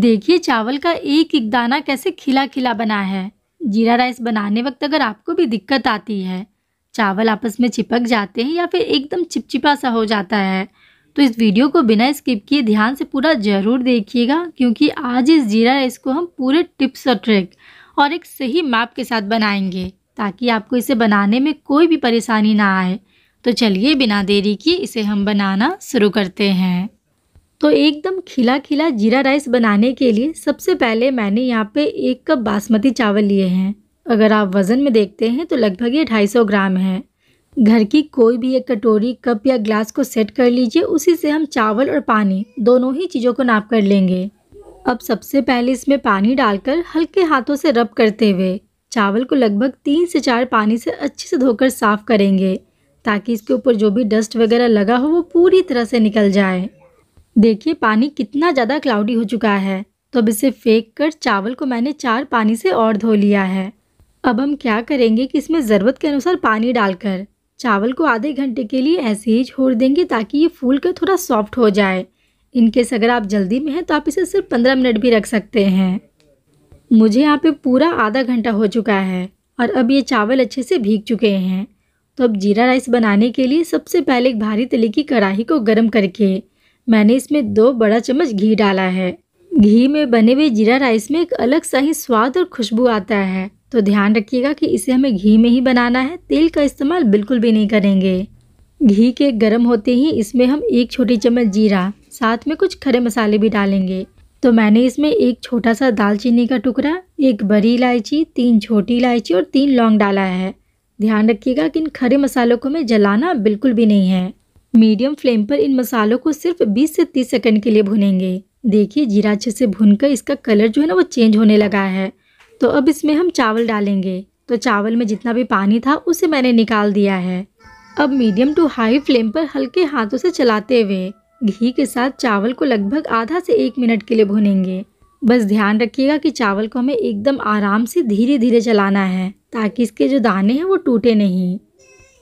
देखिए चावल का एक एक दाना कैसे खिला खिला बना है जीरा राइस बनाने वक्त अगर आपको भी दिक्कत आती है चावल आपस में चिपक जाते हैं या फिर एकदम चिपचिपा सा हो जाता है तो इस वीडियो को बिना स्किप किए ध्यान से पूरा ज़रूर देखिएगा क्योंकि आज इस जीरा राइस को हम पूरे टिप्स और ट्रिक और एक सही मैप के साथ बनाएंगे ताकि आपको इसे बनाने में कोई भी परेशानी ना आए तो चलिए बिना देरी किए इसे हम बनाना शुरू करते हैं तो एकदम खिला खिला जीरा राइस बनाने के लिए सबसे पहले मैंने यहाँ पे एक कप बासमती चावल लिए हैं अगर आप वज़न में देखते हैं तो लगभग ये ढाई सौ ग्राम है घर की कोई भी एक कटोरी कप या ग्लास को सेट कर लीजिए उसी से हम चावल और पानी दोनों ही चीज़ों को नाप कर लेंगे अब सबसे पहले इसमें पानी डालकर हल्के हाथों से रब करते हुए चावल को लगभग तीन से चार पानी से अच्छे से धोकर साफ़ करेंगे ताकि इसके ऊपर जो भी डस्ट वगैरह लगा हो वो पूरी तरह से निकल जाए देखिए पानी कितना ज़्यादा क्लाउडी हो चुका है तो अब इसे फेंक कर चावल को मैंने चार पानी से और धो लिया है अब हम क्या करेंगे कि इसमें ज़रूरत के अनुसार पानी डालकर चावल को आधे घंटे के लिए ऐसे ही छोड़ देंगे ताकि ये फूल कर थोड़ा सॉफ्ट हो जाए इनकेस अगर आप जल्दी में हैं तो आप इसे सिर्फ पंद्रह मिनट भी रख सकते हैं मुझे यहाँ पे पूरा आधा घंटा हो चुका है और अब ये चावल अच्छे से भीग चुके हैं तो अब जीरा राइस बनाने के लिए सबसे पहले एक भारी तले की कढ़ाही को गर्म करके मैंने इसमें दो बड़ा चम्मच घी डाला है घी में बने हुए जीरा राइस में एक अलग सा ही स्वाद और खुशबू आता है तो ध्यान रखिएगा कि इसे हमें घी में ही बनाना है तेल का इस्तेमाल बिल्कुल भी नहीं करेंगे घी के गर्म होते ही इसमें हम एक छोटी चम्मच जीरा साथ में कुछ खड़े मसाले भी डालेंगे तो मैंने इसमें एक छोटा सा दालचीनी का टुकड़ा एक बड़ी इलायची तीन छोटी इलायची और तीन लौंग डाला है ध्यान रखिएगा कि इन खड़े मसालों को हमें जलाना बिल्कुल भी नहीं है मीडियम फ्लेम पर इन मसालों को सिर्फ 20 से 30 सेकंड के लिए भुनेंगे देखिए जीरा अच्छे से कर इसका कलर जो है ना वो चेंज होने लगा है तो अब इसमें हम चावल डालेंगे तो चावल में जितना भी पानी था उसे मैंने निकाल दिया है अब मीडियम टू हाई फ्लेम पर हल्के हाथों से चलाते हुए घी के साथ चावल को लगभग आधा से एक मिनट के लिए भुनेंगे बस ध्यान रखिएगा कि चावल को हमें एकदम आराम से धीरे धीरे चलाना है ताकि इसके जो दाने हैं वो टूटे नहीं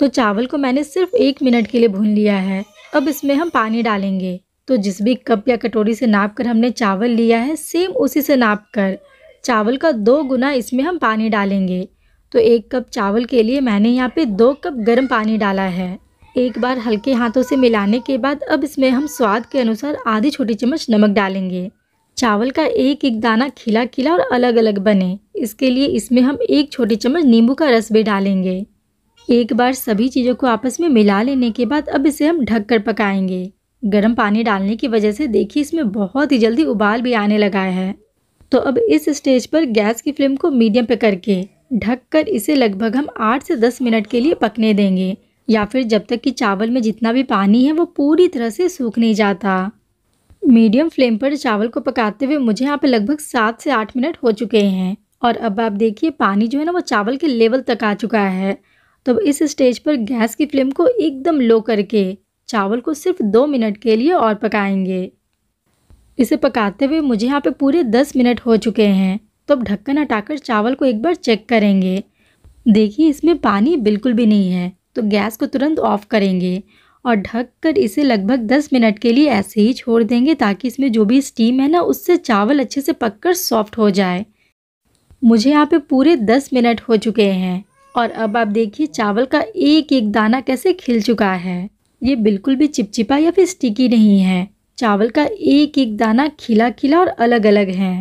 तो चावल को मैंने सिर्फ एक मिनट के लिए भून लिया है अब इसमें हम पानी डालेंगे तो जिस भी कप या कटोरी से नाप कर हमने चावल लिया है सेम उसी से नाप कर चावल का दो गुना इसमें हम पानी डालेंगे तो एक कप चावल के लिए मैंने यहाँ पे दो कप गर्म पानी डाला है एक बार हल्के हाथों से मिलाने के बाद अब इसमें हम स्वाद के अनुसार आधी छोटी चम्मच नमक डालेंगे चावल का एक एक दाना खिला खिला और अलग अलग बने इसके लिए इसमें हम एक छोटी चम्मच नींबू का रस भी डालेंगे एक बार सभी चीज़ों को आपस में मिला लेने के बाद अब इसे हम ढक कर पकाएंगे गर्म पानी डालने की वजह से देखिए इसमें बहुत ही जल्दी उबाल भी आने लगा है तो अब इस स्टेज पर गैस की फ्लेम को मीडियम पे करके ढक कर इसे लगभग हम आठ से दस मिनट के लिए पकने देंगे या फिर जब तक कि चावल में जितना भी पानी है वो पूरी तरह से सूख नहीं जाता मीडियम फ्लेम पर चावल को पकाते हुए मुझे यहाँ पे लगभग सात से आठ मिनट हो चुके हैं और अब आप देखिए पानी जो है ना वो चावल के लेवल तक आ चुका है तो इस स्टेज पर गैस की फ्लेम को एकदम लो करके चावल को सिर्फ दो मिनट के लिए और पकाएंगे इसे पकाते हुए मुझे यहाँ पे पूरे दस मिनट हो चुके हैं तो अब ढक्कन हटाकर चावल को एक बार चेक करेंगे देखिए इसमें पानी बिल्कुल भी नहीं है तो गैस को तुरंत ऑफ करेंगे और ढक कर इसे लगभग दस मिनट के लिए ऐसे ही छोड़ देंगे ताकि इसमें जो भी स्टीम है ना उससे चावल अच्छे से पककर सॉफ्ट हो जाए मुझे यहाँ पे पूरे दस मिनट हो चुके हैं और अब आप देखिए चावल का एक एक दाना कैसे खिल चुका है ये बिल्कुल भी चिपचिपा या फिर स्टिकी नहीं है चावल का एक एक दाना खिला खिला और अलग अलग है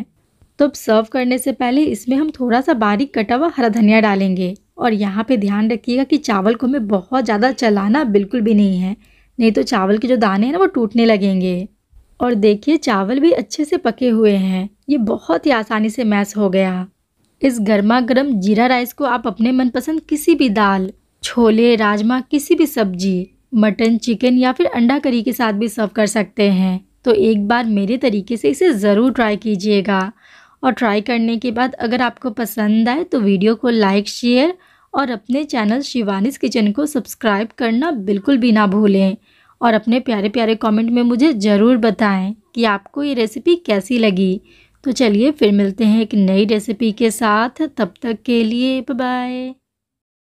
तो अब सर्व करने से पहले इसमें हम थोड़ा सा बारीक कटा हुआ हरा धनिया डालेंगे और यहाँ पे ध्यान रखिएगा कि चावल को हमें बहुत ज़्यादा चलाना बिल्कुल भी नहीं है नहीं तो चावल के जो दाने हैं ना वो टूटने लगेंगे और देखिए चावल भी अच्छे से पके हुए हैं ये बहुत ही आसानी से मैश हो गया इस गर्मा गर्म जीरा राइस को आप अपने मनपसंद किसी भी दाल छोले राजमा किसी भी सब्जी मटन चिकन या फिर अंडा करी के साथ भी सर्व कर सकते हैं तो एक बार मेरे तरीके से इसे ज़रूर ट्राई कीजिएगा और ट्राई करने के बाद अगर आपको पसंद आए तो वीडियो को लाइक शेयर और अपने चैनल शिवानिस किचन को सब्सक्राइब करना बिल्कुल भी ना भूलें और अपने प्यारे प्यारे कमेंट में मुझे ज़रूर बताएं कि आपको ये रेसिपी कैसी लगी तो चलिए फिर मिलते हैं एक नई रेसिपी के साथ तब तक के लिए बाय